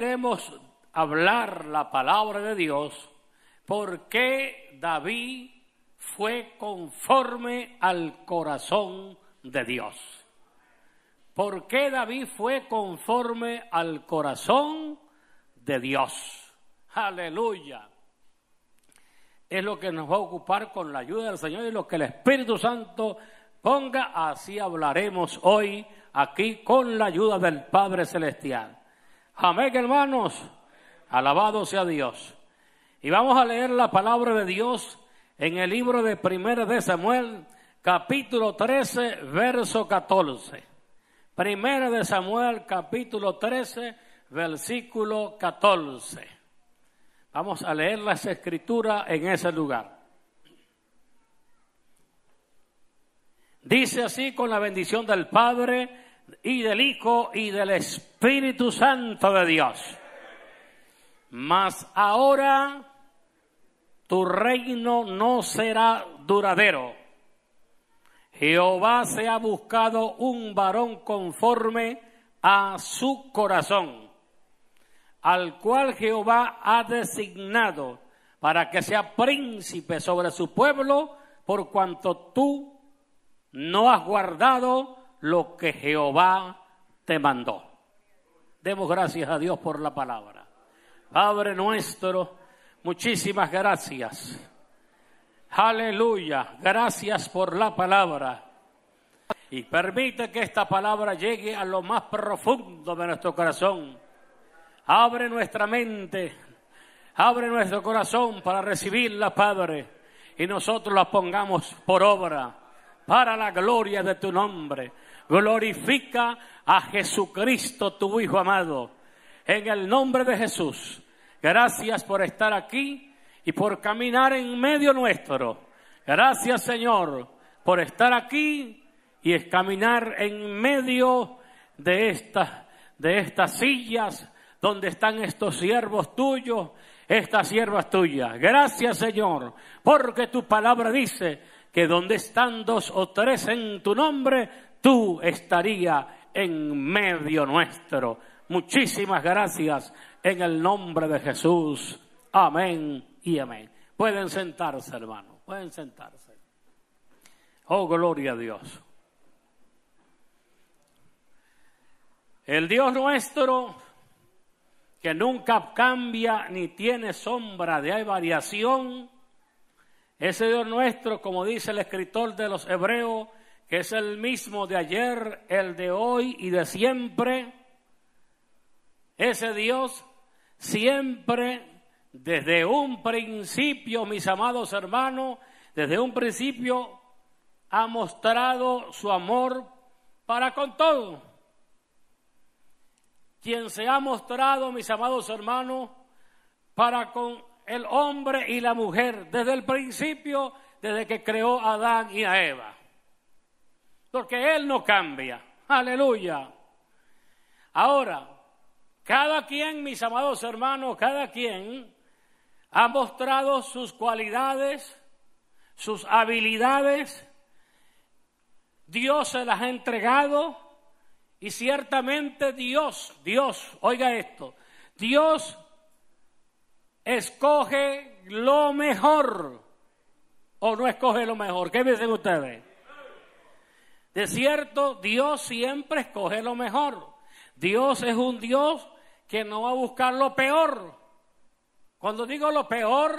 queremos hablar la palabra de Dios, ¿por qué David fue conforme al corazón de Dios? ¿Por qué David fue conforme al corazón de Dios? Aleluya. Es lo que nos va a ocupar con la ayuda del Señor y lo que el Espíritu Santo ponga. Así hablaremos hoy aquí con la ayuda del Padre Celestial. Amén, hermanos. Alabado sea Dios. Y vamos a leer la palabra de Dios en el libro de 1 de Samuel, capítulo 13, verso 14. 1 de Samuel, capítulo 13, versículo 14. Vamos a leer las escrituras en ese lugar. Dice así con la bendición del Padre, y del Hijo y del Espíritu Santo de Dios. Mas ahora tu reino no será duradero. Jehová se ha buscado un varón conforme a su corazón, al cual Jehová ha designado para que sea príncipe sobre su pueblo, por cuanto tú no has guardado lo que Jehová te mandó. Demos gracias a Dios por la palabra. Padre nuestro, muchísimas gracias. Aleluya, gracias por la palabra. Y permite que esta palabra llegue a lo más profundo de nuestro corazón. Abre nuestra mente, abre nuestro corazón para recibirla, Padre, y nosotros la pongamos por obra para la gloria de tu nombre. Glorifica a Jesucristo, tu Hijo amado. En el nombre de Jesús, gracias por estar aquí y por caminar en medio nuestro. Gracias, Señor, por estar aquí y caminar en medio de, de estas sillas donde están estos siervos tuyos, estas siervas tuyas. Gracias, Señor, porque tu palabra dice que donde están dos o tres en tu nombre, tú estarías en medio nuestro. Muchísimas gracias en el nombre de Jesús. Amén y amén. Pueden sentarse, hermano. Pueden sentarse. Oh, gloria a Dios. El Dios nuestro, que nunca cambia ni tiene sombra de hay variación, ese Dios nuestro, como dice el escritor de los Hebreos, que es el mismo de ayer, el de hoy y de siempre, ese Dios siempre, desde un principio, mis amados hermanos, desde un principio ha mostrado su amor para con todo. Quien se ha mostrado, mis amados hermanos, para con el hombre y la mujer, desde el principio, desde que creó a Adán y a Eva porque Él no cambia. Aleluya. Ahora, cada quien, mis amados hermanos, cada quien ha mostrado sus cualidades, sus habilidades, Dios se las ha entregado y ciertamente Dios, Dios, oiga esto, Dios escoge lo mejor o no escoge lo mejor. ¿Qué dicen ustedes? De cierto, Dios siempre escoge lo mejor. Dios es un Dios que no va a buscar lo peor. Cuando digo lo peor,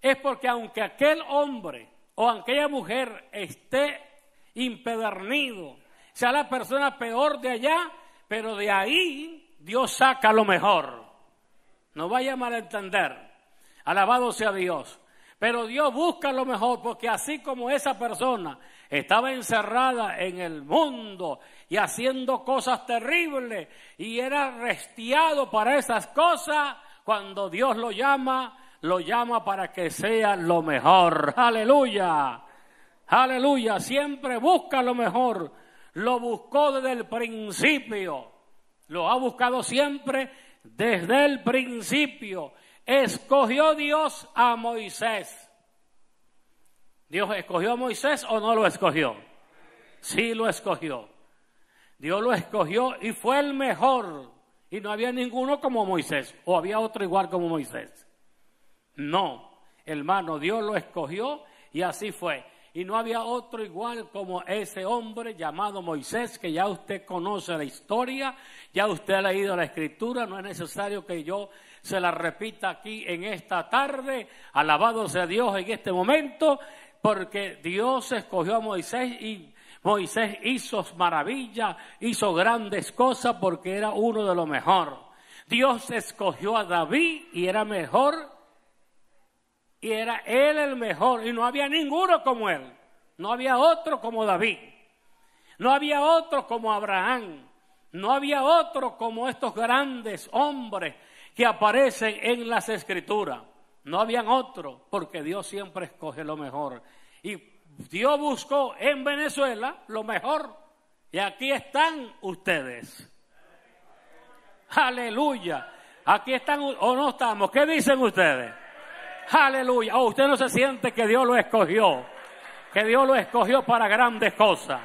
es porque aunque aquel hombre o aquella mujer esté impedernido, sea la persona peor de allá, pero de ahí Dios saca lo mejor. No vaya a entender. Alabado sea Dios. Pero Dios busca lo mejor porque así como esa persona estaba encerrada en el mundo y haciendo cosas terribles y era restiado para esas cosas. Cuando Dios lo llama, lo llama para que sea lo mejor. Aleluya. Aleluya. Siempre busca lo mejor. Lo buscó desde el principio. Lo ha buscado siempre desde el principio. Escogió Dios a Moisés Dios escogió a Moisés o no lo escogió. Sí lo escogió. Dios lo escogió y fue el mejor. Y no había ninguno como Moisés. O había otro igual como Moisés. No, hermano, Dios lo escogió y así fue. Y no había otro igual como ese hombre llamado Moisés, que ya usted conoce la historia, ya usted ha leído la escritura, no es necesario que yo se la repita aquí en esta tarde. Alabado sea Dios en este momento porque Dios escogió a Moisés y Moisés hizo maravillas, hizo grandes cosas porque era uno de los mejor. Dios escogió a David y era mejor, y era él el mejor, y no había ninguno como él, no había otro como David, no había otro como Abraham, no había otro como estos grandes hombres que aparecen en las escrituras no habían otro, porque Dios siempre escoge lo mejor. Y Dios buscó en Venezuela lo mejor. Y aquí están ustedes. Aleluya. Aquí están o no estamos. ¿Qué dicen ustedes? Aleluya. O oh, usted no se siente que Dios lo escogió. Que Dios lo escogió para grandes cosas.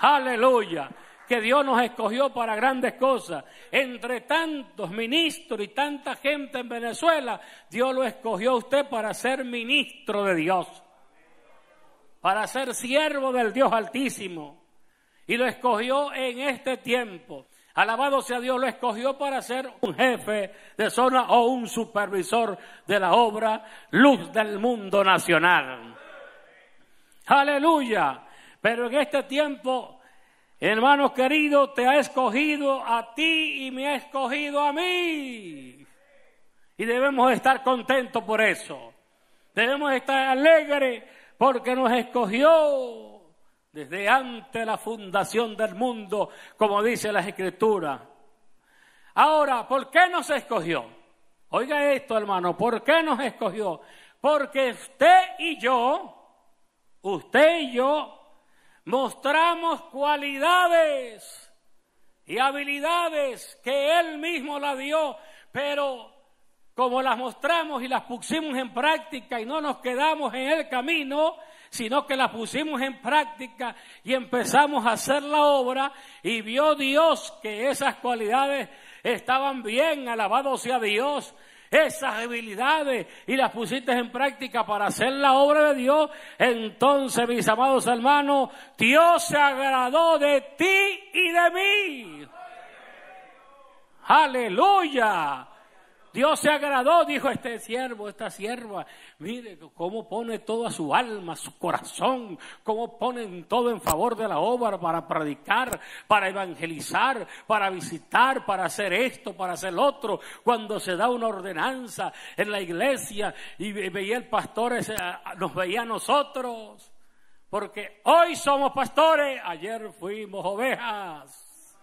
Aleluya que Dios nos escogió para grandes cosas. Entre tantos ministros y tanta gente en Venezuela, Dios lo escogió a usted para ser ministro de Dios, para ser siervo del Dios Altísimo. Y lo escogió en este tiempo. Alabado sea Dios, lo escogió para ser un jefe de zona o un supervisor de la obra Luz del Mundo Nacional. Aleluya. Pero en este tiempo Hermano querido, te ha escogido a ti y me ha escogido a mí. Y debemos estar contentos por eso. Debemos estar alegres porque nos escogió desde antes la fundación del mundo, como dice la Escritura. Ahora, ¿por qué nos escogió? Oiga esto, hermano, ¿por qué nos escogió? Porque usted y yo, usted y yo mostramos cualidades y habilidades que Él mismo la dio, pero como las mostramos y las pusimos en práctica y no nos quedamos en el camino, sino que las pusimos en práctica y empezamos a hacer la obra y vio Dios que esas cualidades estaban bien, alabado sea Dios, esas debilidades y las pusiste en práctica para hacer la obra de Dios, entonces mis amados hermanos, Dios se agradó de ti y de mí. Aleluya. Dios se agradó, dijo este siervo, esta sierva. Mire cómo pone toda su alma, su corazón, cómo ponen todo en favor de la obra para predicar, para evangelizar, para visitar, para hacer esto, para hacer lo otro. Cuando se da una ordenanza en la iglesia y veía el pastor, nos veía a nosotros. Porque hoy somos pastores, ayer fuimos ovejas.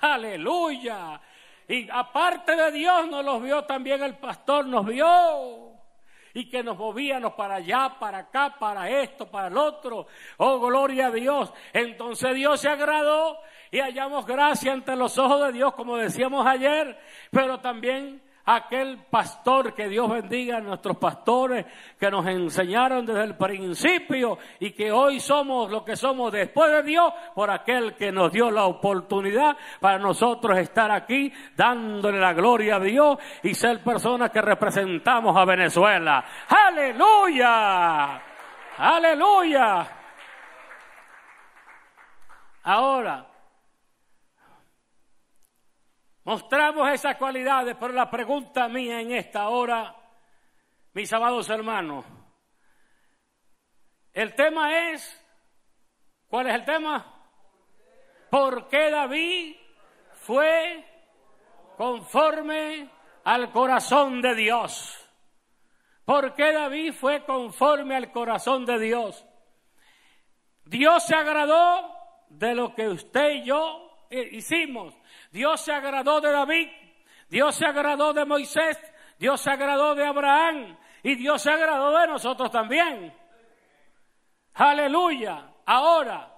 Aleluya. Y aparte de Dios nos los vio también el pastor, nos vio. Y que nos movíamos para allá, para acá, para esto, para el otro. Oh, gloria a Dios. Entonces Dios se agradó y hallamos gracia ante los ojos de Dios, como decíamos ayer. Pero también aquel pastor que Dios bendiga a nuestros pastores que nos enseñaron desde el principio y que hoy somos lo que somos después de Dios por aquel que nos dio la oportunidad para nosotros estar aquí dándole la gloria a Dios y ser personas que representamos a Venezuela. Aleluya. Aleluya. Ahora, Mostramos esas cualidades, pero la pregunta mía en esta hora, mis amados hermanos, el tema es, ¿cuál es el tema? ¿Por qué David fue conforme al corazón de Dios? ¿Por qué David fue conforme al corazón de Dios? Dios se agradó de lo que usted y yo eh, hicimos. Dios se agradó de David, Dios se agradó de Moisés, Dios se agradó de Abraham y Dios se agradó de nosotros también. Aleluya. Ahora,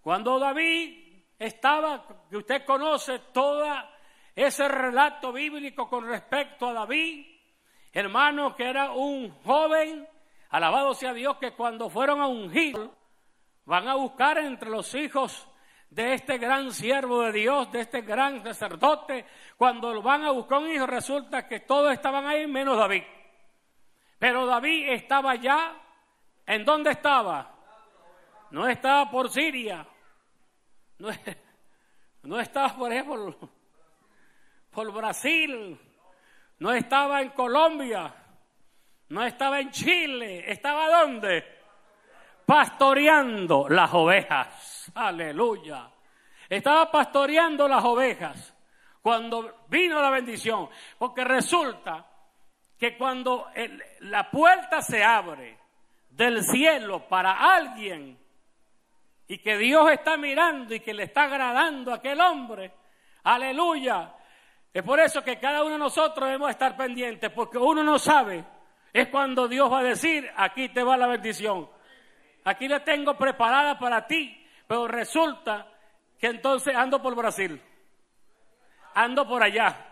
cuando David estaba, que usted conoce todo ese relato bíblico con respecto a David, hermano, que era un joven, alabado sea Dios, que cuando fueron a ungir, van a buscar entre los hijos de este gran siervo de Dios, de este gran sacerdote, cuando lo van a buscar un hijo, resulta que todos estaban ahí menos David. Pero David estaba allá, ¿en dónde estaba? No estaba por Siria, no, estaba por ejemplo por Brasil, no estaba en Colombia, no estaba en Chile, estaba dónde? Pastoreando las ovejas. Aleluya. Estaba pastoreando las ovejas cuando vino la bendición. Porque resulta que cuando la puerta se abre del cielo para alguien y que Dios está mirando y que le está agradando a aquel hombre, aleluya. Es por eso que cada uno de nosotros debemos estar pendientes, porque uno no sabe, es cuando Dios va a decir, aquí te va la bendición, aquí la tengo preparada para ti, pero resulta que entonces ando por Brasil, ando por allá,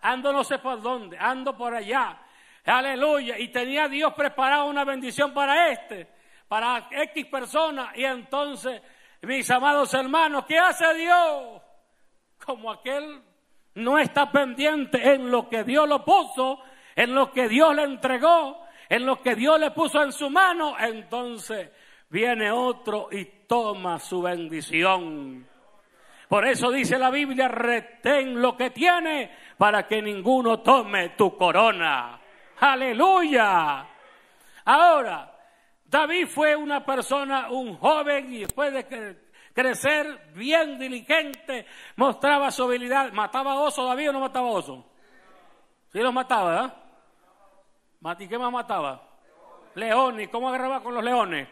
ando no sé por dónde, ando por allá. Aleluya. Y tenía Dios preparado una bendición para este, para X personas. Y entonces, mis amados hermanos, ¿qué hace Dios? Como aquel no está pendiente en lo que Dios lo puso, en lo que Dios le entregó, en lo que Dios le puso en su mano, entonces viene otro y toma su bendición. Por eso dice la Biblia, retén lo que tiene para que ninguno tome tu corona. Aleluya. Ahora, David fue una persona, un joven, y después de crecer bien diligente, mostraba su habilidad. ¿Mataba oso David o no mataba oso? Sí los mataba, ¿eh? ¿Y qué más mataba? Leones. ¿Cómo agarraba con los leones?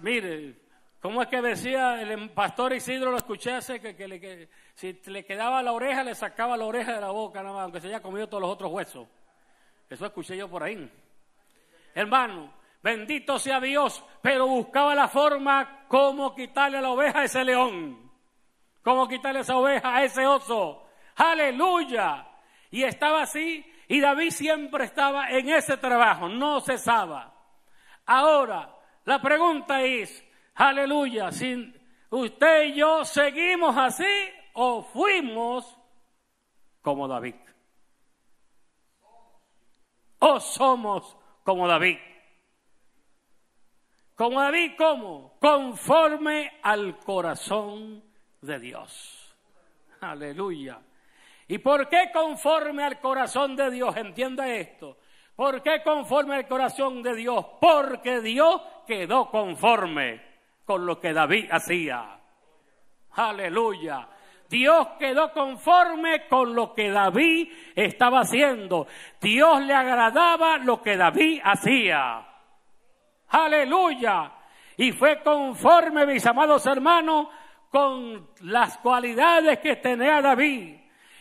mire, ¿cómo es que decía el em, pastor Isidro? Lo escuché hace que, si le quedaba la oreja, le sacaba la oreja de la boca, nada más, aunque se haya comido todos los otros huesos. Eso escuché yo por ahí. Hermano, bendito sea Dios, pero buscaba la forma como quitarle a la oveja a ese león, cómo quitarle esa oveja a ese oso. Aleluya. Y estaba así, y David siempre estaba en ese trabajo, no cesaba. Ahora, la pregunta es, aleluya, si usted y yo seguimos así o fuimos como David. O somos como David. Como David, ¿cómo? Conforme al corazón de Dios. Aleluya. ¿Y por qué conforme al corazón de Dios? Entienda esto. ¿Por qué conforme al corazón de Dios? Porque Dios quedó conforme con lo que David hacía. Aleluya. Dios quedó conforme con lo que David estaba haciendo. Dios le agradaba lo que David hacía. Aleluya. Y fue conforme, mis amados hermanos, con las cualidades que tenía David.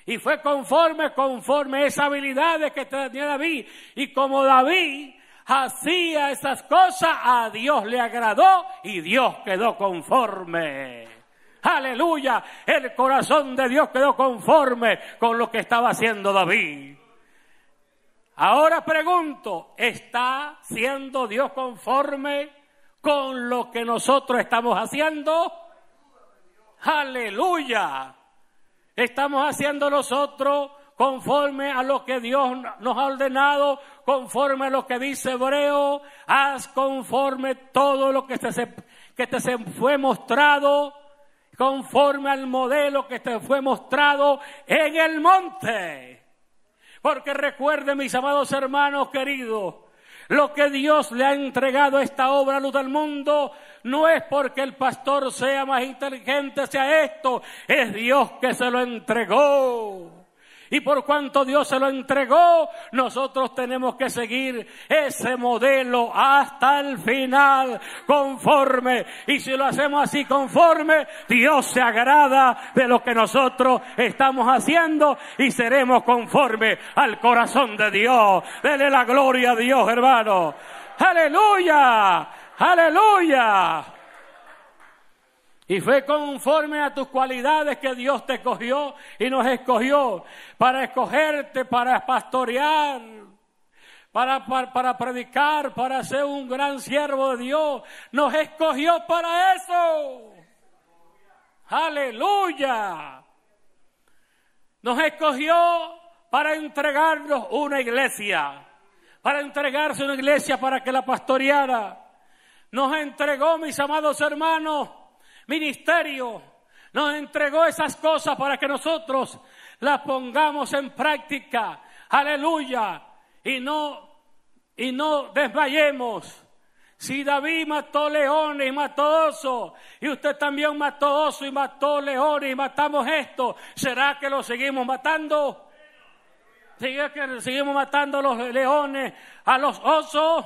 Y fue conforme, conforme esa habilidad que tenía David. Y como David hacía esas cosas, a Dios le agradó y Dios quedó conforme. Aleluya, el corazón de Dios quedó conforme con lo que estaba haciendo David. Ahora pregunto, ¿está siendo Dios conforme con lo que nosotros estamos haciendo? Aleluya. Estamos haciendo nosotros conforme a lo que Dios nos ha ordenado, conforme a lo que dice Hebreo, haz conforme todo lo que te, que fue mostrado, conforme al modelo que te fue mostrado en el monte. Porque recuerden, mis amados hermanos queridos, lo que Dios le ha entregado a esta obra, luz del mundo, no es porque el pastor sea más inteligente sea esto, es Dios que se lo entregó. Y por cuanto Dios se lo entregó, nosotros tenemos que seguir ese modelo hasta el final, conforme. Y si lo hacemos así conforme, Dios se agrada de lo que nosotros estamos haciendo y seremos conformes al corazón de Dios. Dele la gloria a Dios, hermano. Aleluya. Aleluya. Y fue conforme a tus cualidades que Dios te escogió y nos escogió para escogerte, para pastorear, para, para, predicar, para ser un gran siervo de Dios. Nos escogió para eso. Aleluya. Nos escogió para entregarnos una iglesia, para entregarse una iglesia para que la pastoreara nos entregó, mis amados hermanos, ministerio, nos entregó esas cosas para que nosotros las pongamos en práctica. Aleluya. Y no, y no desmayemos. Si David mató leones y mató osos, y usted también mató osos y mató leones y matamos esto, ¿será que lo seguimos matando? ¿Sigue que seguimos matando a los leones, a los osos?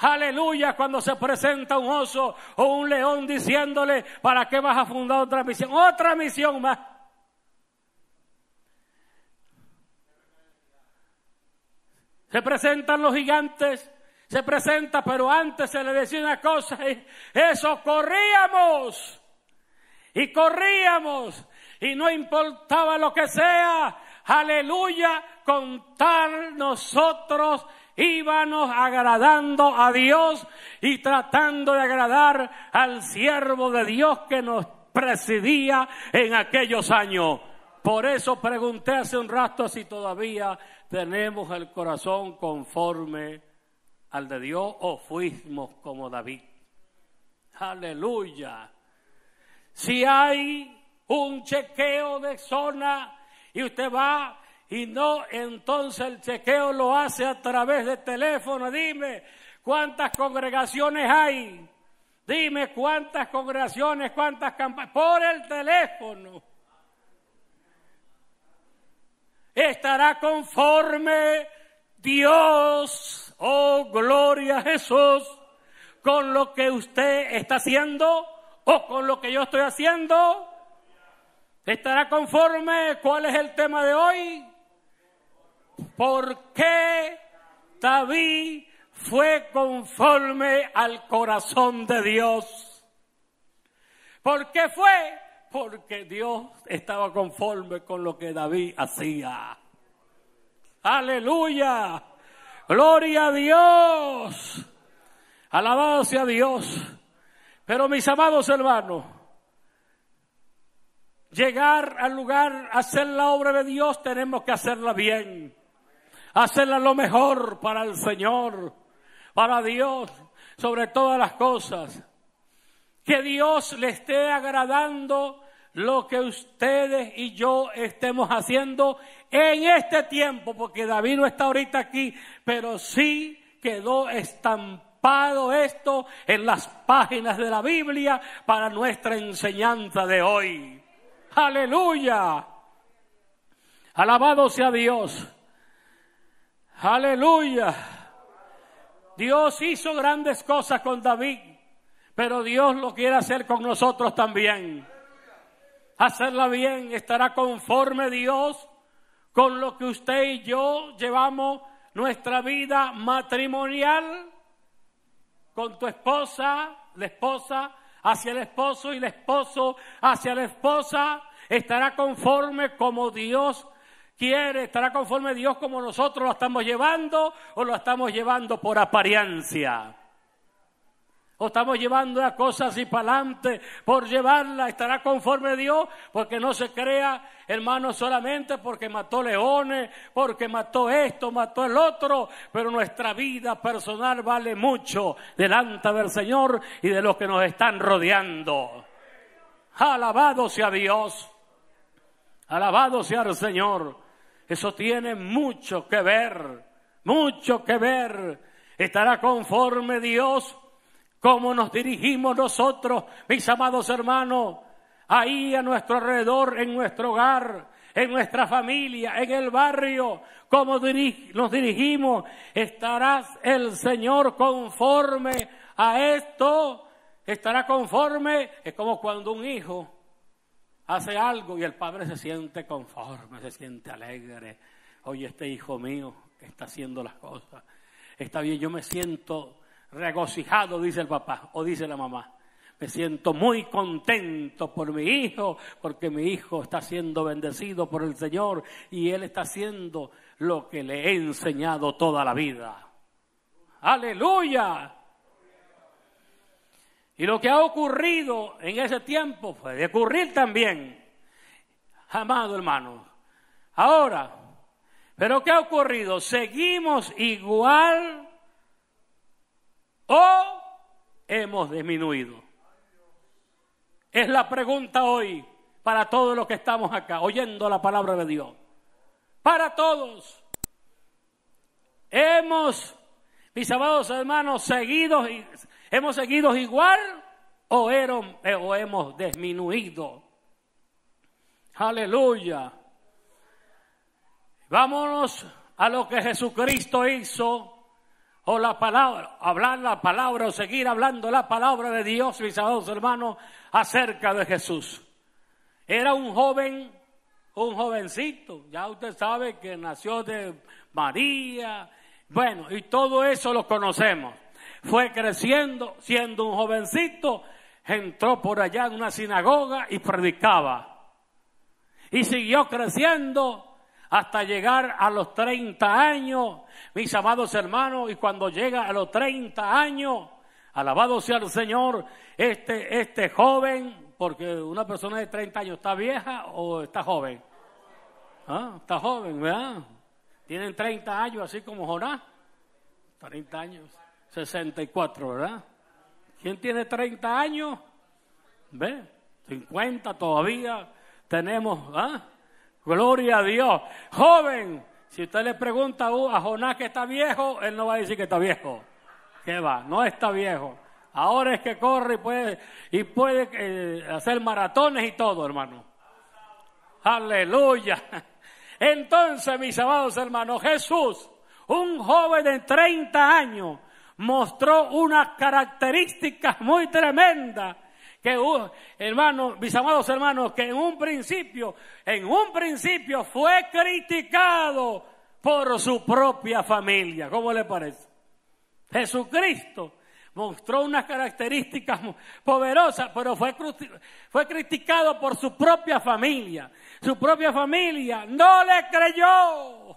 Aleluya, cuando se presenta un oso o un león diciéndole, ¿para qué vas a fundar otra misión? Otra misión más. Se presentan los gigantes, se presenta, pero antes se le decía una cosa, y eso corríamos y corríamos y no importaba lo que sea, aleluya, contar tal nosotros íbamos agradando a Dios y tratando de agradar al siervo de Dios que nos presidía en aquellos años. Por eso pregunté hace un rato si todavía tenemos el corazón conforme al de Dios o fuimos como David. Aleluya. Si hay un chequeo de zona y usted va y no entonces el chequeo lo hace a través de teléfono. Dime cuántas congregaciones hay. Dime cuántas congregaciones, cuántas campañas. Por el teléfono. Estará conforme Dios, oh gloria a Jesús, con lo que usted está haciendo o con lo que yo estoy haciendo. Estará conforme cuál es el tema de hoy por qué David fue conforme al corazón de Dios. ¿Por qué fue? Porque Dios estaba conforme con lo que David hacía. Aleluya. Gloria a Dios. Alabado sea Dios. Pero mis amados hermanos, llegar al lugar, hacer la obra de Dios, tenemos que hacerla bien hacerla lo mejor para el Señor, para Dios, sobre todas las cosas. Que Dios le esté agradando lo que ustedes y yo estemos haciendo en este tiempo, porque David no está ahorita aquí, pero sí quedó estampado esto en las páginas de la Biblia para nuestra enseñanza de hoy. Aleluya. Alabado sea Dios. Aleluya. Dios hizo grandes cosas con David, pero Dios lo quiere hacer con nosotros también. Hacerla bien, estará conforme Dios con lo que usted y yo llevamos nuestra vida matrimonial con tu esposa, la esposa hacia el esposo y el esposo hacia la esposa, estará conforme como Dios quiere, estará conforme Dios como nosotros lo estamos llevando o lo estamos llevando por apariencia. O estamos llevando a cosas y para adelante por llevarla, estará conforme Dios, porque no se crea, hermano, solamente porque mató leones, porque mató esto, mató el otro, pero nuestra vida personal vale mucho delante del Señor y de los que nos están rodeando. Alabado sea Dios, alabado sea el Señor. Eso tiene mucho que ver, mucho que ver. Estará conforme Dios como nos dirigimos nosotros, mis amados hermanos, ahí a nuestro alrededor, en nuestro hogar, en nuestra familia, en el barrio, como nos dirigimos, estarás el Señor conforme a esto, estará conforme, es como cuando un hijo hace algo y el padre se siente conforme, se siente alegre. Oye, este hijo mío que está haciendo las cosas. Está bien, yo me siento regocijado, dice el papá o dice la mamá. Me siento muy contento por mi hijo, porque mi hijo está siendo bendecido por el Señor y él está haciendo lo que le he enseñado toda la vida. Aleluya. Y lo que ha ocurrido en ese tiempo fue de ocurrir también, amado hermano. Ahora, ¿pero qué ha ocurrido? ¿Seguimos igual o hemos disminuido? Es la pregunta hoy para todos los que estamos acá, oyendo la palabra de Dios. Para todos. Hemos, mis amados hermanos, seguidos y ¿Hemos seguido igual eh, o, hemos disminuido? Aleluya. Vámonos a lo que Jesucristo hizo o la palabra, hablar la palabra o seguir hablando la palabra de Dios, mis amados hermanos, acerca de Jesús. Era un joven, un jovencito, ya usted sabe que nació de María, bueno, y todo eso lo conocemos fue creciendo, siendo un jovencito, entró por allá en una sinagoga y predicaba. Y siguió creciendo hasta llegar a los 30 años, mis amados hermanos, y cuando llega a los 30 años, alabado sea el Señor, este, este joven, porque una persona de 30 años está vieja o está joven. Ah, está joven, ¿verdad? Tienen 30 años, así como Jonás. 30 años. 64, ¿verdad? ¿Quién tiene 30 años? ¿Ve? 50 todavía tenemos, ¿ah? Gloria a Dios. Joven, si usted le pregunta a Jonás que está viejo, él no va a decir que está viejo. ¿Qué va? No está viejo. Ahora es que corre y puede, y puede eh, hacer maratones y todo, hermano. Aleluya. Entonces, mis amados hermanos, Jesús, un joven de 30 años, mostró unas características muy tremendas que hubo, hermanos, mis amados hermanos, que en un principio, en un principio fue criticado por su propia familia. ¿Cómo le parece? Jesucristo mostró unas características poderosas, pero fue, fue criticado por su propia familia. Su propia familia no le creyó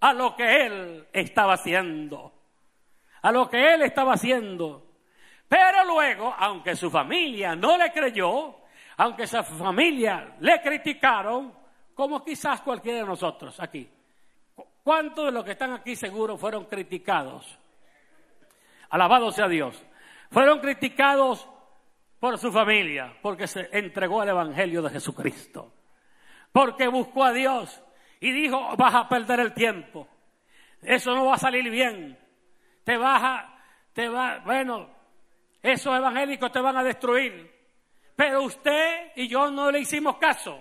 a lo que él estaba haciendo a lo que él estaba haciendo. Pero luego, aunque su familia no le creyó, aunque su familia le criticaron, como quizás cualquiera de nosotros aquí, ¿cuántos de los que están aquí seguro fueron criticados? Alabado sea Dios. Fueron criticados por su familia, porque se entregó al Evangelio de Jesucristo, porque buscó a Dios y dijo, vas a perder el tiempo, eso no va a salir bien, te vas a, te va, bueno, esos evangélicos te van a destruir. Pero usted y yo no le hicimos caso,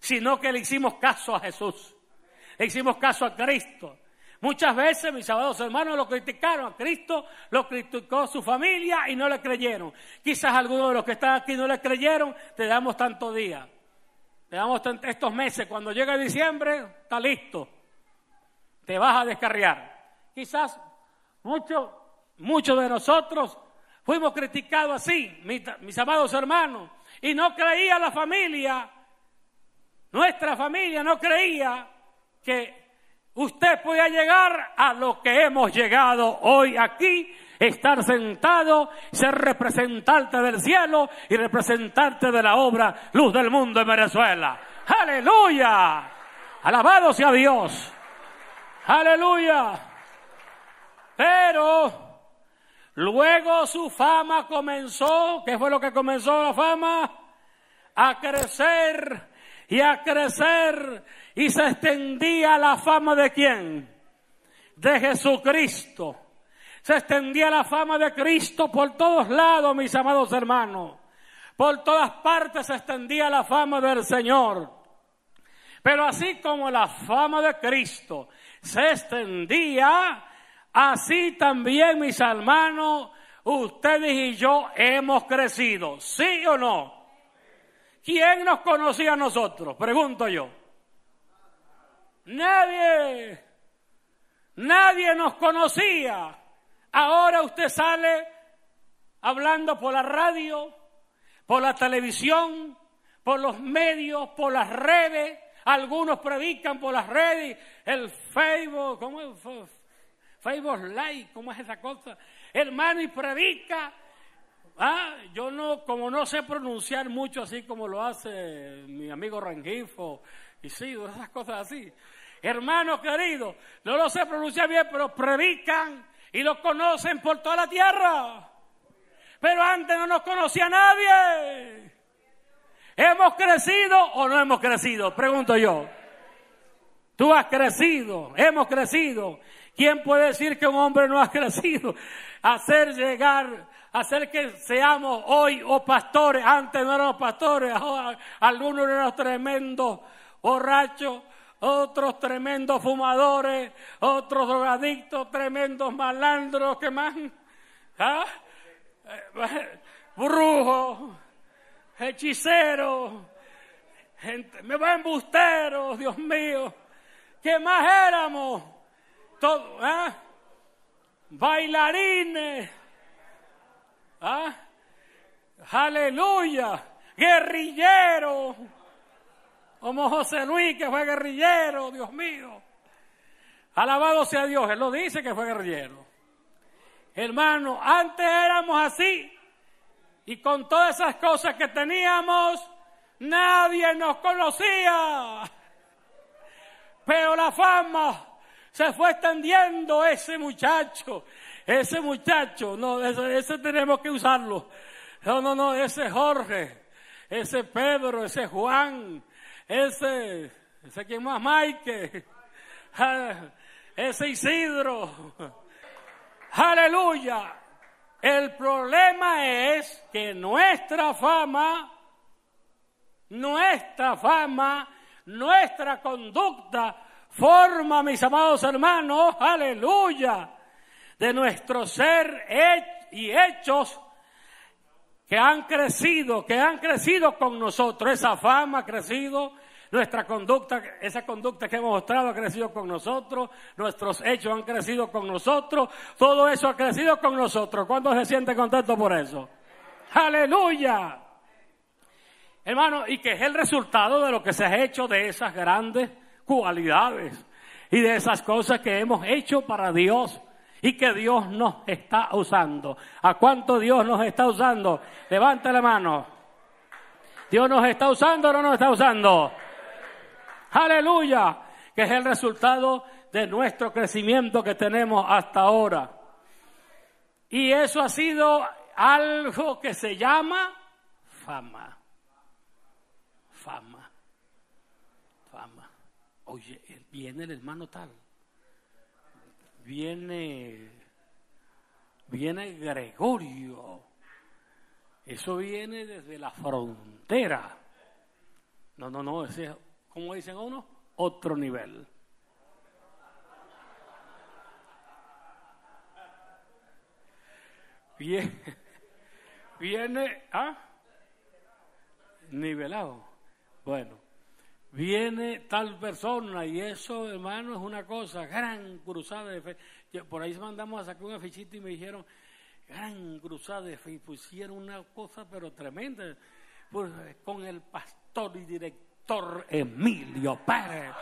sino que le hicimos caso a Jesús. Le hicimos caso a Cristo. Muchas veces mis sabados hermanos lo criticaron a Cristo, lo criticó su familia y no le creyeron. Quizás algunos de los que están aquí no le creyeron, te damos tanto día. Te damos estos meses, cuando llega diciembre, está listo. Te vas a descarriar. Quizás Muchos, muchos de nosotros fuimos criticados así, mis, amados hermanos, y no creía la familia, nuestra familia no creía que usted podía llegar a lo que hemos llegado hoy aquí estar sentado, ser representante del cielo y representante de la obra Luz del Mundo en Venezuela. Aleluya. Alabado sea Dios. Aleluya. Pero luego su fama comenzó, ¿qué fue lo que comenzó la fama? A crecer y a crecer y se extendía la fama de quién? De Jesucristo. Se extendía la fama de Cristo por todos lados, mis amados hermanos. Por todas partes se extendía la fama del Señor. Pero así como la fama de Cristo se extendía, Así también, mis hermanos, ustedes y yo hemos crecido, ¿sí o no? ¿Quién nos conocía a nosotros? Pregunto yo. Nadie. Nadie nos conocía. Ahora usted sale hablando por la radio, por la televisión, por los medios, por las redes. Algunos predican por las redes, el Facebook, ¿cómo es? Facebook like, ¿cómo es esa cosa? Hermano, y predica. Ah, yo no, como no sé pronunciar mucho así como lo hace mi amigo Rangifo, y sí, esas cosas así. Hermano querido, no lo sé pronunciar bien, pero predican y lo conocen por toda la tierra. Pero antes no nos conocía nadie. ¿Hemos crecido o no hemos crecido? Pregunto yo. Tú has crecido, hemos crecido. ¿Quién puede decir que un hombre no ha crecido? Hacer llegar, hacer que seamos hoy o oh pastores, antes no éramos pastores, Ahora algunos eran tremendos borrachos, otros tremendos fumadores, otros drogadictos, tremendos malandros, ¿qué más? ¿Ah? Brujos, hechiceros, gente, me va embustero, Dios mío, ¿qué más éramos? todo, ¿eh? Bailarines, ¿ah? Aleluya, guerrillero, como José Luis que fue guerrillero, Dios mío. Alabado sea Dios, él lo dice que fue guerrillero. Hermano, antes éramos así y con todas esas cosas que teníamos, nadie nos conocía. Pero la fama, se fue extendiendo ese muchacho. Ese muchacho, no, ese, ese tenemos que usarlo. No, no, no, ese Jorge, ese Pedro, ese Juan, ese, ese quien más, Mike, ese Isidro. Aleluya. El problema es que nuestra fama, nuestra fama, nuestra conducta forma, mis amados hermanos, aleluya, de nuestro ser y hechos que han crecido, que han crecido con nosotros. Esa fama ha crecido, nuestra conducta, esa conducta que hemos mostrado ha crecido con nosotros, nuestros hechos han crecido con nosotros, todo eso ha crecido con nosotros. ¿Cuándo se siente contento por eso? Aleluya. Hermano, y que es el resultado de lo que se ha hecho de esas grandes cualidades y de esas cosas que hemos hecho para Dios y que Dios nos está usando. ¿A cuánto Dios nos está usando? Levanta la mano. ¿Dios nos está usando o no nos está usando? Aleluya, que es el resultado de nuestro crecimiento que tenemos hasta ahora. Y eso ha sido algo que se llama fama. Fama. Oye, eh, viene el hermano tal. Viene, viene Gregorio. Eso viene desde la frontera. No, no, no, ese es, como dicen uno, otro nivel. Viene, viene, ¿ah? Nivelado. Bueno, viene tal persona y eso, hermano, es una cosa, gran cruzada de fe. por ahí mandamos a sacar un afichito y me dijeron, gran cruzada de fe, y pusieron una cosa pero tremenda, pues, con el pastor y director Emilio Pérez.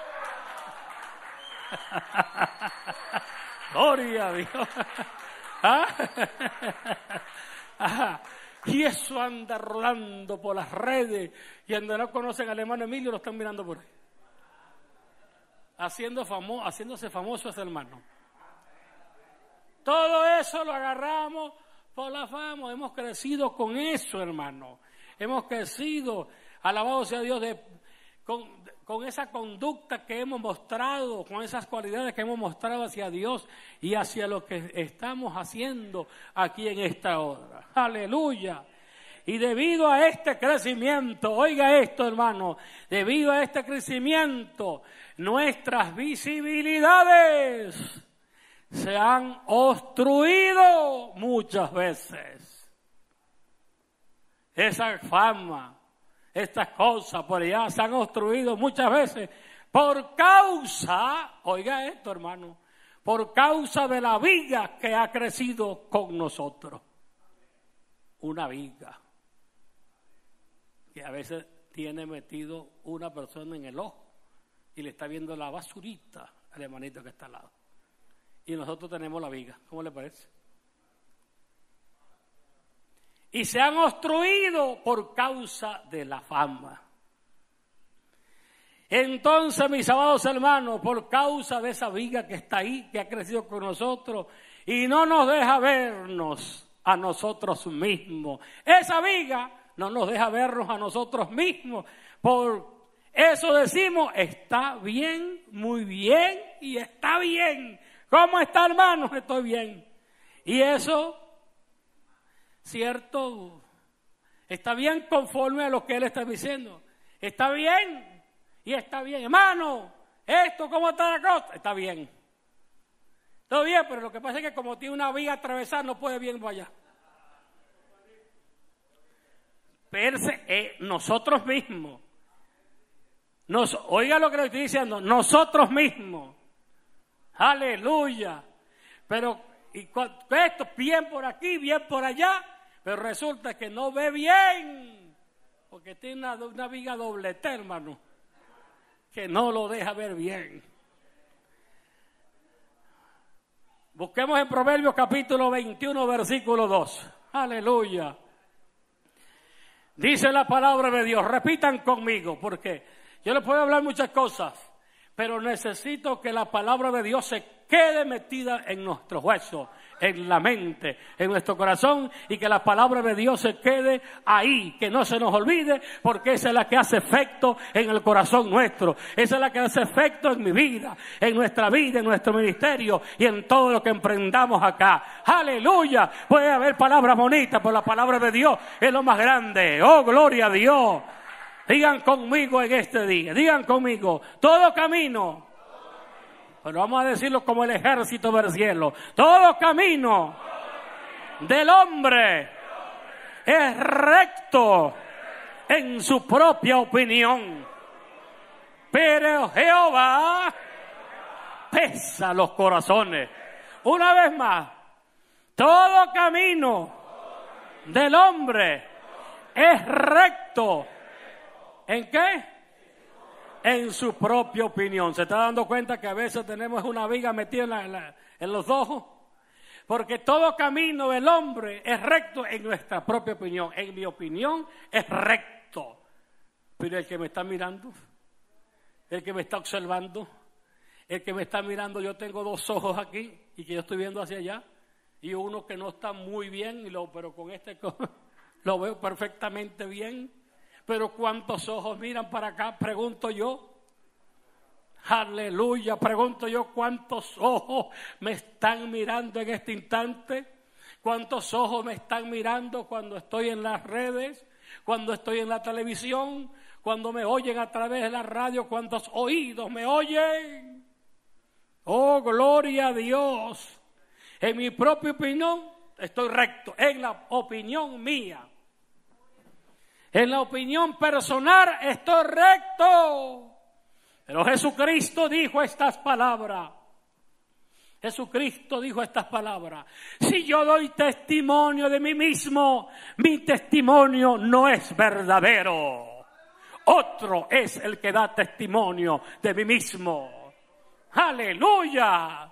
Gloria a Dios. ¿Ah? ah y eso anda rolando por las redes. Y donde no conocen al hermano Emilio, lo están mirando por ahí. Haciendo haciéndose famoso ese hermano. Todo eso lo agarramos por la fama. Hemos crecido con eso, hermano. Hemos crecido, alabado sea Dios, de, con, con esa conducta que hemos mostrado, con esas cualidades que hemos mostrado hacia Dios y hacia lo que estamos haciendo aquí en esta hora. Aleluya. Y debido a este crecimiento, oiga esto hermano, debido a este crecimiento, nuestras visibilidades se han obstruido muchas veces. Esa fama, estas cosas por allá se han obstruido muchas veces por causa, oiga esto hermano, por causa de la viga que ha crecido con nosotros. Una viga que a veces tiene metido una persona en el ojo y le está viendo la basurita al hermanito que está al lado. Y nosotros tenemos la viga, ¿cómo le parece? y se han obstruido por causa de la fama. Entonces, mis amados hermanos, por causa de esa viga que está ahí, que ha crecido con nosotros y no nos deja vernos a nosotros mismos. Esa viga no nos deja vernos a nosotros mismos. Por eso decimos, está bien, muy bien y está bien. ¿Cómo está, hermano? Estoy bien. Y eso cierto, está bien conforme a lo que él está diciendo. Está bien y está bien. Hermano, esto, ¿cómo está la cosa? Está bien. Todo bien, pero lo que pasa es que como tiene una viga atravesar no puede bien allá. Perse, eh, nosotros mismos. oiga lo que le estoy diciendo, nosotros mismos. Aleluya. Pero y esto, bien por aquí, bien por allá, pero resulta que no ve bien, porque tiene una, viga doble, hermano, que no lo deja ver bien. Busquemos en Proverbios capítulo 21, versículo 2. Aleluya. Dice la palabra de Dios. Repitan conmigo, porque yo les puedo hablar muchas cosas pero necesito que la palabra de Dios se quede metida en nuestro huesos, en la mente, en nuestro corazón y que la palabra de Dios se quede ahí, que no se nos olvide, porque esa es la que hace efecto en el corazón nuestro, esa es la que hace efecto en mi vida, en nuestra vida, en nuestro ministerio y en todo lo que emprendamos acá. Aleluya, puede haber palabras bonitas, pero la palabra de Dios es lo más grande. Oh, gloria a Dios. Digan conmigo en este día, digan conmigo, todo camino. Pero vamos a decirlo como el ejército del cielo. Todo camino del hombre es recto en su propia opinión. Pero Jehová pesa los corazones. Una vez más, todo camino del hombre es recto ¿En qué? En su propia opinión. ¿Se está dando cuenta que a veces tenemos una viga metida en, los ojos? Porque todo camino del hombre es recto en nuestra propia opinión. En mi opinión es recto. Pero el que me está mirando, el que me está observando, el que me está mirando, yo tengo dos ojos aquí y que yo estoy viendo hacia allá. Y uno que no está muy bien, pero con este lo veo perfectamente bien. Pero cuántos ojos miran para acá, pregunto yo. Aleluya, pregunto yo cuántos ojos me están mirando en este instante, cuántos ojos me están mirando cuando estoy en las redes, cuando estoy en la televisión, cuando me oyen a través de la radio, cuántos oídos me oyen. Oh, gloria a Dios. En mi propia opinión estoy recto, en la opinión mía en la opinión personal estoy recto. Pero Jesucristo dijo estas palabras. Jesucristo dijo estas palabras. Si yo doy testimonio de mí mismo, mi testimonio no es verdadero. Otro es el que da testimonio de mí mismo. Aleluya.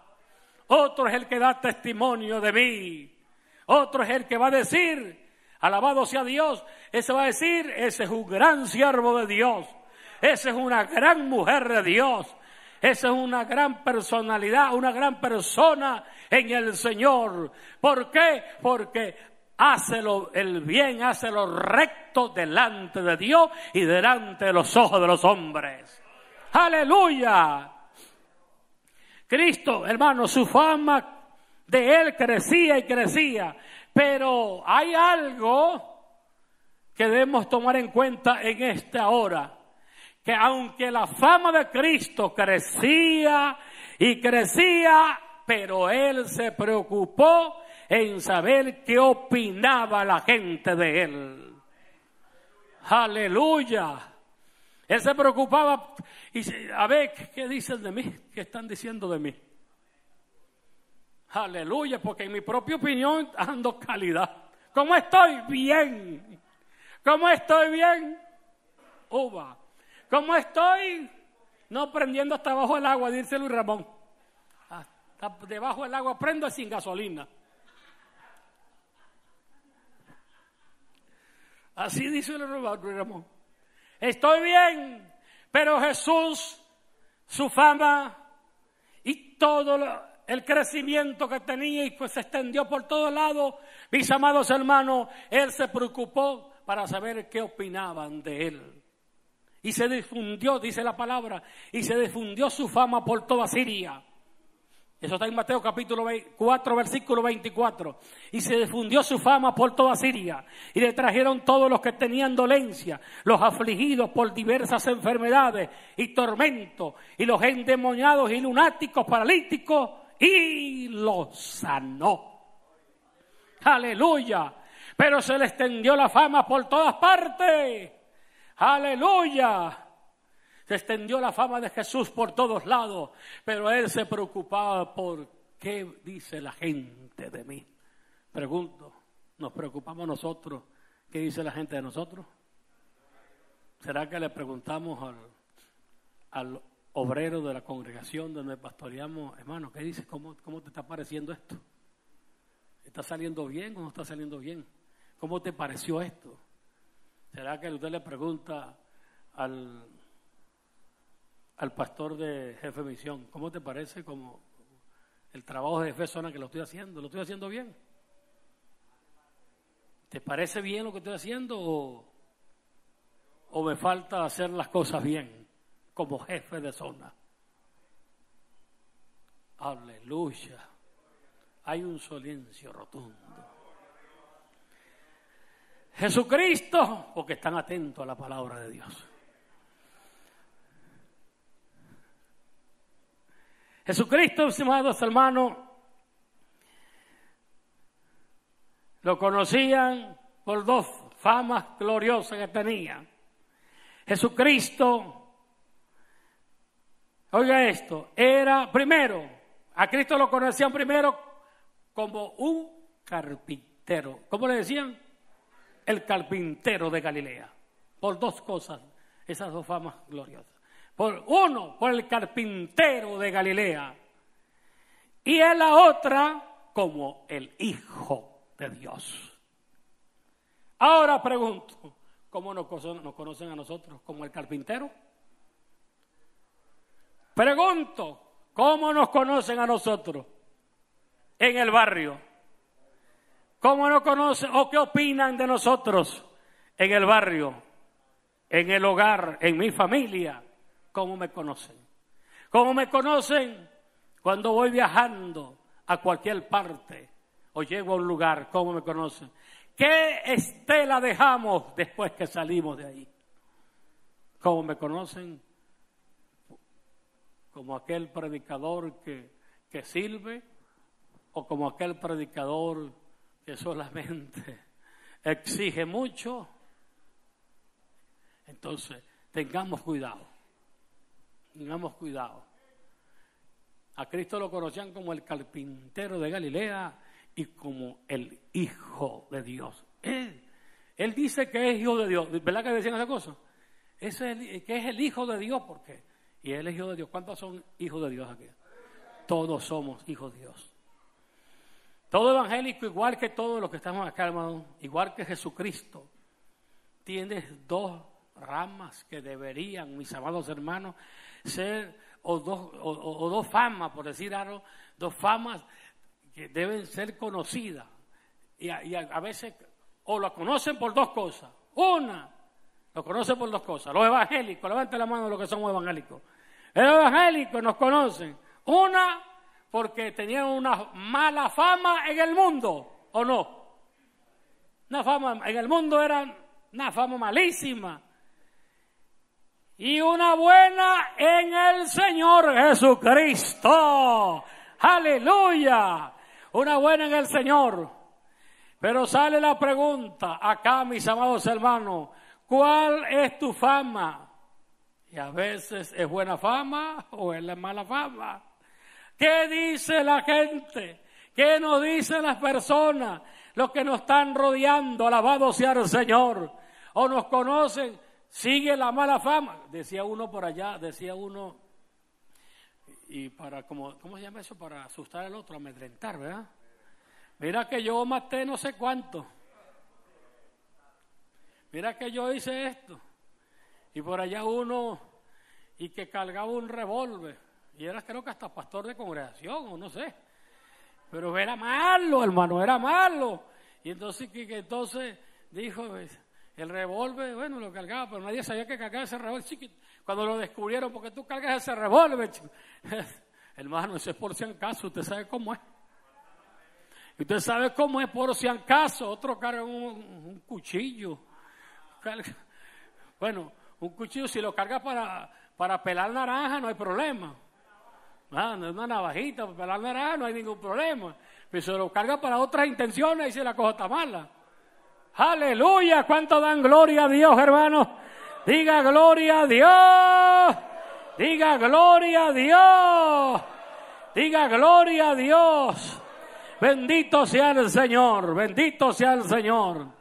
Otro es el que da testimonio de mí. Otro es el que va a decir, Alabado sea Dios. Ese va a decir, ese es un gran siervo de Dios. Esa es una gran mujer de Dios. Esa es una gran personalidad, una gran persona en el Señor. ¿Por qué? Porque hace lo, el bien, hace lo recto delante de Dios y delante de los ojos de los hombres. Aleluya. Cristo, hermano, su fama de él crecía y crecía. Pero hay algo que debemos tomar en cuenta en esta hora, que aunque la fama de Cristo crecía y crecía, pero él se preocupó en saber qué opinaba la gente de él. Aleluya. Él se preocupaba y a ver qué dicen de mí, qué están diciendo de mí. Aleluya, porque en mi propia opinión ando calidad. ¿Cómo estoy? Bien. ¿Cómo estoy bien? Uva. ¿Cómo estoy? No prendiendo hasta abajo el agua, dice Luis Ramón. debajo del agua prendo sin gasolina. Así dice el Ramón. Estoy bien, pero Jesús, su fama y todo lo, el crecimiento que tenía y pues se extendió por todos lados. Mis amados hermanos, él se preocupó para saber qué opinaban de él. Y se difundió, dice la palabra, y se difundió su fama por toda Siria. Eso está en Mateo capítulo 4, versículo 24. Y se difundió su fama por toda Siria. Y le trajeron todos los que tenían dolencia, los afligidos por diversas enfermedades y tormentos, y los endemoniados y lunáticos, paralíticos, y lo sanó. Aleluya. Pero se le extendió la fama por todas partes. Aleluya. Se extendió la fama de Jesús por todos lados, pero él se preocupaba por qué dice la gente de mí. Pregunto, ¿nos preocupamos nosotros qué dice la gente de nosotros? ¿Será que le preguntamos al, al obrero de la congregación donde pastoreamos, hermano, ¿qué dices? ¿Cómo, te está pareciendo esto? ¿Está saliendo bien o no está saliendo bien? ¿Cómo te pareció esto? ¿Será que usted le pregunta al, al pastor de jefe de misión, ¿cómo te parece como el trabajo de jefe zona que lo estoy haciendo? ¿Lo estoy haciendo bien? ¿Te parece bien lo que estoy haciendo o, o me falta hacer las cosas bien? como jefe de zona. Aleluya. Hay un silencio rotundo. Jesucristo, porque están atentos a la palabra de Dios. Jesucristo, estimados hermanos, lo conocían por dos famas gloriosas que tenía. Jesucristo Oiga esto, era primero, a Cristo lo conocían primero como un carpintero. ¿Cómo le decían? El carpintero de Galilea. Por dos cosas, esas dos famas gloriosas. Por uno, por el carpintero de Galilea. Y en la otra, como el Hijo de Dios. Ahora pregunto, ¿cómo nos conocen a nosotros? ¿Como el carpintero? Pregunto, ¿cómo nos conocen a nosotros en el barrio? ¿Cómo nos conocen o qué opinan de nosotros en el barrio, en el hogar, en mi familia? ¿Cómo me conocen? ¿Cómo me conocen cuando voy viajando a cualquier parte o llego a un lugar? ¿Cómo me conocen? ¿Qué estela dejamos después que salimos de ahí? ¿Cómo me conocen? como aquel predicador que, que sirve o como aquel predicador que solamente exige mucho. Entonces, tengamos cuidado, tengamos cuidado. A Cristo lo conocían como el carpintero de Galilea y como el Hijo de Dios. Él, dice que es Hijo de Dios. ¿Verdad que decían esa cosa? Es que es el Hijo de Dios porque y él es hijo de Dios. ¿Cuántos son hijos de Dios aquí? Todos somos hijos de Dios. Todo evangélico, igual que todos los que estamos acá, hermano, igual que Jesucristo, tiene dos ramas que deberían, mis amados hermanos, ser, o dos, o, dos famas, por decir algo, dos famas que deben ser conocidas. Y, a, a veces, o la conocen por dos cosas. Una, lo conoce por dos cosas. Los evangélicos, levanten la mano los que son evangélicos. Los evangélicos nos conocen. Una, porque tenían una mala fama en el mundo, ¿o no? Una fama, en el mundo era una fama malísima. Y una buena en el Señor Jesucristo. Aleluya. Una buena en el Señor. Pero sale la pregunta acá, mis amados hermanos. ¿Cuál es tu fama? Y a veces es buena fama o es la mala fama. ¿Qué dice la gente? ¿Qué nos dicen las personas? Los que nos están rodeando, alabado sea el Señor. O nos conocen, sigue la mala fama. Decía uno por allá, decía uno, y para, como, ¿cómo se llama eso? Para asustar al otro, amedrentar, ¿verdad? Mira que yo maté no sé cuánto mira que yo hice esto. Y por allá uno, y que cargaba un revólver, y era creo que hasta pastor de congregación, o no sé. Pero era malo, hermano, era malo. Y entonces, que, entonces dijo, pues, el revólver, bueno, lo cargaba, pero nadie sabía que cargaba ese revólver. chico Cuando lo descubrieron, porque tú cargas ese revólver? hermano, eso es por si acaso, usted sabe cómo es. Usted sabe cómo es por si acaso, otro carga un cuchillo, bueno, un cuchillo si lo cargas para, para pelar naranja no hay problema. No, ah, no es una navajita para pelar naranja no hay ningún problema. Pero si lo cargas para otras intenciones, ahí se la cojo está mala. Aleluya, ¿cuánto dan gloria a Dios, hermano! Diga gloria a Dios. Diga gloria a Dios. Diga gloria a Dios. Bendito sea el Señor. Bendito sea el Señor.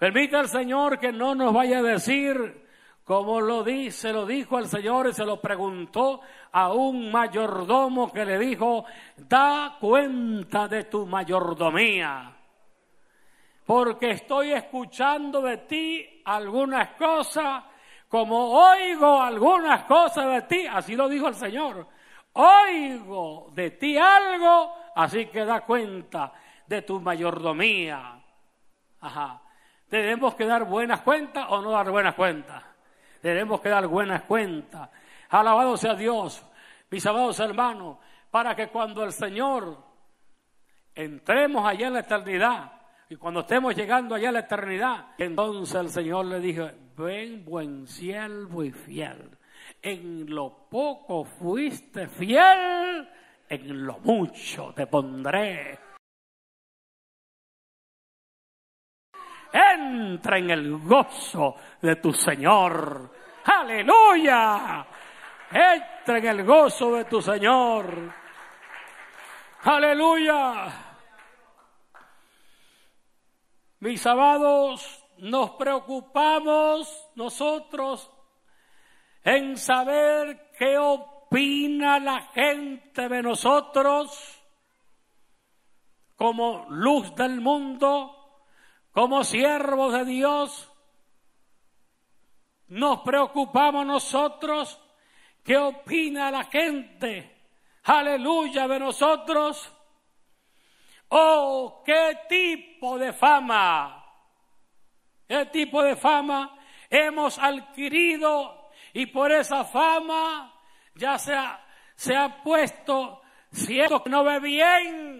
Permita al Señor que no nos vaya a decir, como lo dice, lo dijo al Señor y se lo preguntó a un mayordomo que le dijo, da cuenta de tu mayordomía, porque estoy escuchando de ti algunas cosas, como oigo algunas cosas de ti, así lo dijo el Señor, oigo de ti algo, así que da cuenta de tu mayordomía. Ajá. ¿Tenemos que dar buenas cuentas o no dar buenas cuentas? Tenemos que dar buenas cuentas. Alabado sea Dios, mis amados hermanos, para que cuando el Señor entremos allá en la eternidad, y cuando estemos llegando allá a la eternidad, entonces el Señor le dijo, ven buen siervo y fiel, en lo poco fuiste fiel, en lo mucho te pondré entra en el gozo de tu Señor. Aleluya. Entra en el gozo de tu Señor. Aleluya. Mis amados, nos preocupamos nosotros en saber qué opina la gente de nosotros como luz del mundo como siervos de Dios, nos preocupamos nosotros qué opina la gente, aleluya, de nosotros. Oh, qué tipo de fama, qué tipo de fama hemos adquirido y por esa fama ya se ha, se ha puesto cierto que no ve bien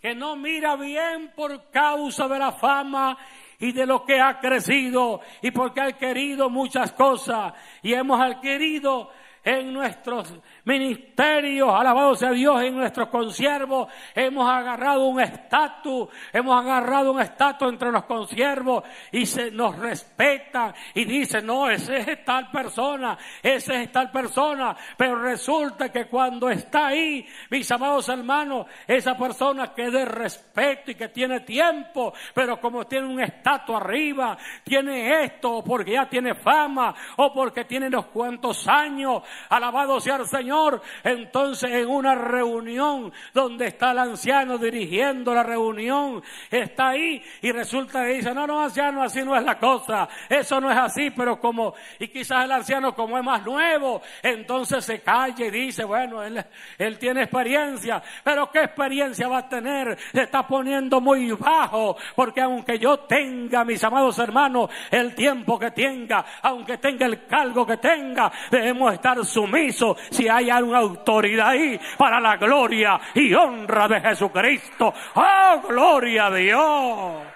que no mira bien por causa de la fama y de lo que ha crecido y porque ha adquirido muchas cosas y hemos adquirido en nuestros ministerios, alabado sea Dios, en nuestros conciervos hemos agarrado un estatus, hemos agarrado un estatus entre los consiervos y se nos respetan y dicen, no, ese es tal persona, ese es tal persona, pero resulta que cuando está ahí, mis amados hermanos, esa persona que de respeto y que tiene tiempo, pero como tiene un estatus arriba, tiene esto, ...o porque ya tiene fama, o porque tiene unos cuantos años, alabado sea el Señor. Entonces en una reunión donde está el anciano dirigiendo la reunión, está ahí y resulta que dice, no, no, anciano, así no es la cosa, eso no es así, pero como, y quizás el anciano como es más nuevo, entonces se calle y dice, bueno, él, él tiene experiencia, pero ¿qué experiencia va a tener? Se está poniendo muy bajo, porque aunque yo tenga, mis amados hermanos, el tiempo que tenga, aunque tenga el cargo que tenga, debemos estar Sumiso si hay una autoridad ahí para la gloria y honra de Jesucristo. ¡Oh, gloria a Dios!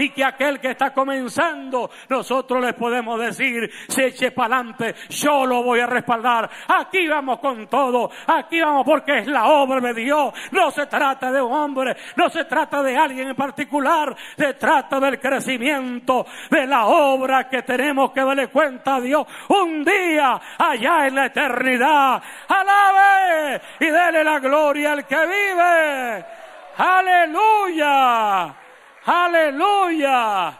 y que aquel que está comenzando, nosotros les podemos decir, se eche para adelante, yo lo voy a respaldar. Aquí vamos con todo, aquí vamos porque es la obra de Dios. No se trata de un hombre, no se trata de alguien en particular, se trata del crecimiento, de la obra que tenemos que darle cuenta a Dios un día allá en la eternidad. Alabe y dele la gloria al que vive. Aleluya. Aleluya.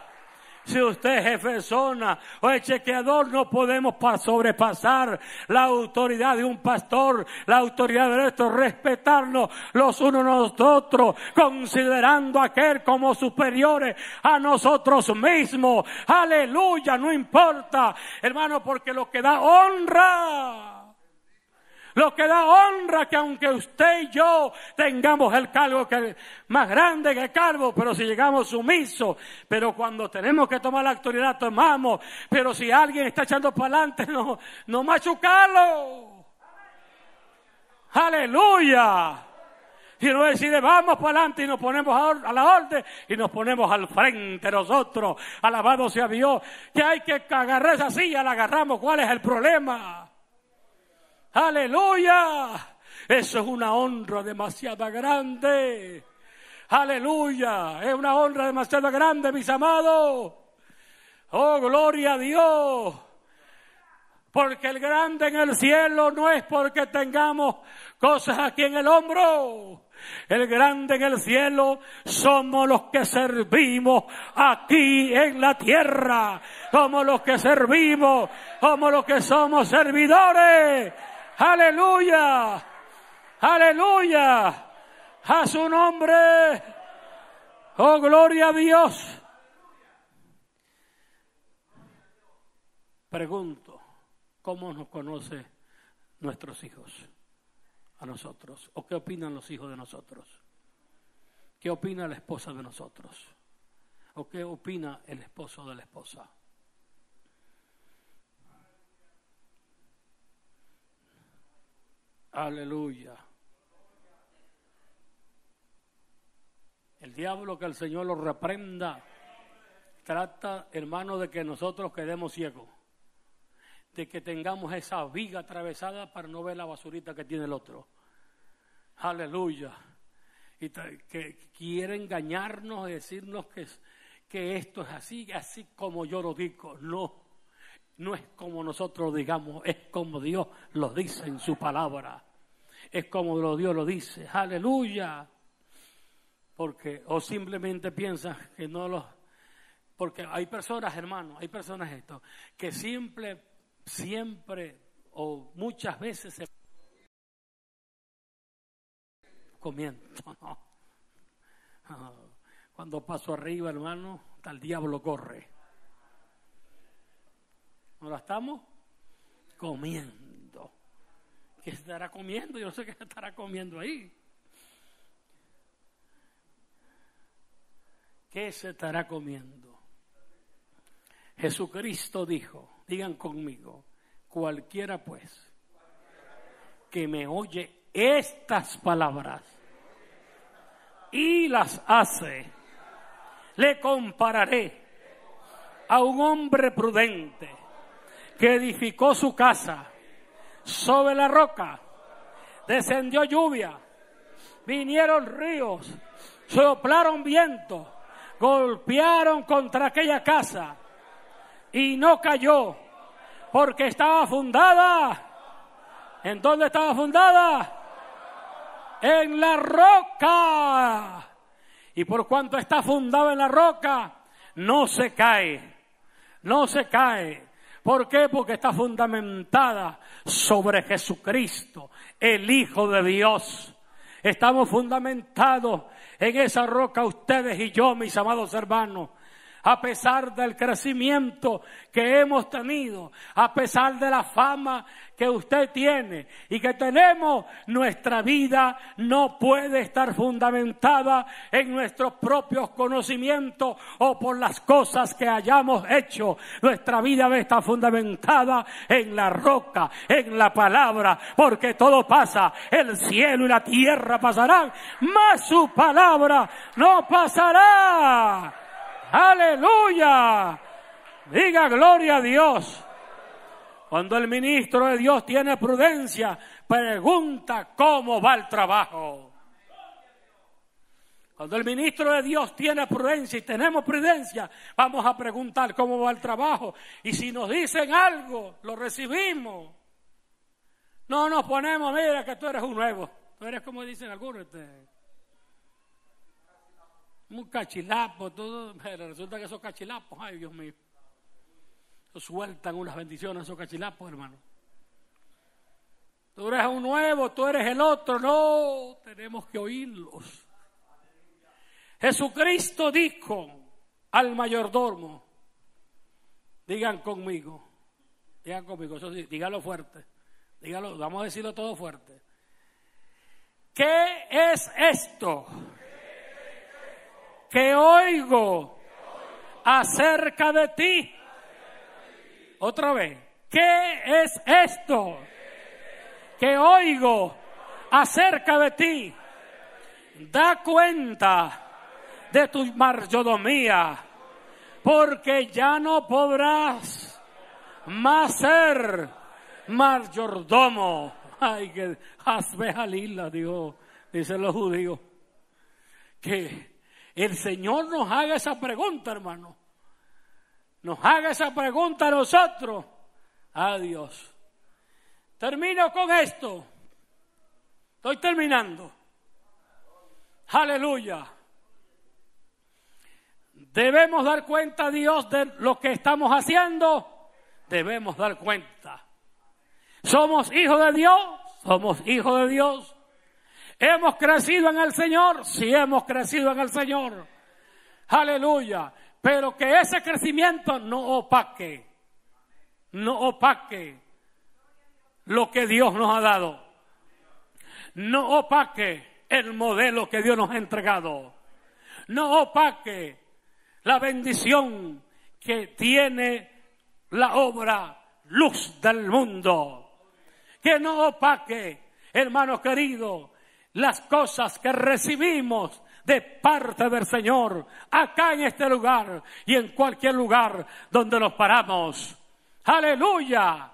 Si usted es zona o es chequeador, no podemos sobrepasar la autoridad de un pastor, la autoridad de nuestro, respetarnos los unos a considerando a aquel como superiores a nosotros mismos. Aleluya, no importa, hermano, porque lo que da honra lo que da honra que aunque usted y yo tengamos el cargo que, más grande que el cargo, pero si llegamos sumisos, pero cuando tenemos que tomar la autoridad tomamos, pero si alguien está echando para adelante, no, no machucarlo. Aleluya. Y no decide, vamos para adelante y nos ponemos a, la orden y nos ponemos al frente nosotros. Alabado sea Dios. Que hay que agarrar esa silla, la agarramos. ¿Cuál es el problema? Aleluya. Eso es una honra demasiado grande. Aleluya. Es una honra demasiado grande, mis amados. Oh, gloria a Dios. Porque el grande en el cielo no es porque tengamos cosas aquí en el hombro. El grande en el cielo somos los que servimos aquí en la tierra. como los que servimos. como los que somos servidores. Aleluya. Aleluya. A su nombre. Oh, gloria a Dios. Pregunto, ¿cómo nos conoce nuestros hijos a nosotros? ¿O qué opinan los hijos de nosotros? ¿Qué opina la esposa de nosotros? ¿O qué opina el esposo de la esposa? Aleluya. El diablo que el Señor lo reprenda. Trata, hermano, de que nosotros quedemos ciegos. De que tengamos esa viga atravesada para no ver la basurita que tiene el otro. Aleluya. Y que quiere engañarnos y decirnos que, que esto es así, así como yo lo digo. No no es como nosotros digamos, es como Dios lo dice en su palabra. Es como Dios lo dice. Aleluya. Porque, o simplemente piensas que no los... Porque hay personas, hermano, hay personas esto, que siempre, siempre o muchas veces se comiendo. Ah, cuando paso arriba, hermano, hasta el diablo corre. ¿No la estamos comiendo. ¿Qué estará comiendo? Yo no sé qué estará comiendo ahí. ¿Qué se estará comiendo? Jesucristo dijo, digan conmigo, cualquiera pues que me oye estas palabras y las hace, le compararé a un hombre prudente que edificó su casa sobre la roca. Descendió lluvia, vinieron ríos, soplaron vientos, golpearon contra aquella casa y no cayó porque estaba fundada. ¿En dónde estaba fundada? En la roca. Y por cuanto está fundada en la roca, no se cae, no se cae. ¿Por qué? Porque está fundamentada sobre Jesucristo, el Hijo de Dios. Estamos fundamentados en esa roca ustedes y yo, mis amados hermanos a pesar del crecimiento que hemos tenido, a pesar de la fama que usted tiene y que tenemos, nuestra vida no puede estar fundamentada en nuestros propios conocimientos o por las cosas que hayamos hecho. Nuestra vida debe estar fundamentada en la roca, en la palabra, porque todo pasa, el cielo y la tierra pasarán, mas su palabra no pasará. Aleluya. Diga gloria a Dios. Cuando el ministro de Dios tiene prudencia, pregunta cómo va el trabajo. Cuando el ministro de Dios tiene prudencia y tenemos prudencia, vamos a preguntar cómo va el trabajo. Y si nos dicen algo, lo recibimos. No nos ponemos, mira que tú eres un nuevo. Tú eres como dicen algunos. Este, un cachilapo, todo, pero resulta que esos cachilapos, ay Dios mío, sueltan unas bendiciones a esos cachilapos, hermano. Tú eres un nuevo, tú eres el otro, no, tenemos que oírlos. Jesucristo dijo al mayordomo, digan conmigo, digan conmigo, dígalo fuerte, dígalo, vamos a decirlo todo fuerte. ¿Qué es esto? que oigo acerca de ti. Otra vez, ¿qué es esto que oigo acerca de ti? Da cuenta de tu mayordomía, porque ya no podrás más ser mayordomo. Ay, que al hilo, dicen los judíos, que el Señor nos haga esa pregunta, hermano. Nos haga esa pregunta a nosotros. A Dios. Termino con esto. Estoy terminando. Aleluya. Debemos dar cuenta a Dios de lo que estamos haciendo. Debemos dar cuenta. Somos hijos de Dios. Somos hijos de Dios. ¿Hemos crecido en el Señor? Sí, hemos crecido en el Señor. Aleluya. Pero que ese crecimiento no opaque, no opaque lo que Dios nos ha dado. No opaque el modelo que Dios nos ha entregado. No opaque la bendición que tiene la obra Luz del Mundo. Que no opaque, hermanos queridos, las cosas que recibimos de parte del Señor, acá en este lugar y en cualquier lugar donde nos paramos. Aleluya.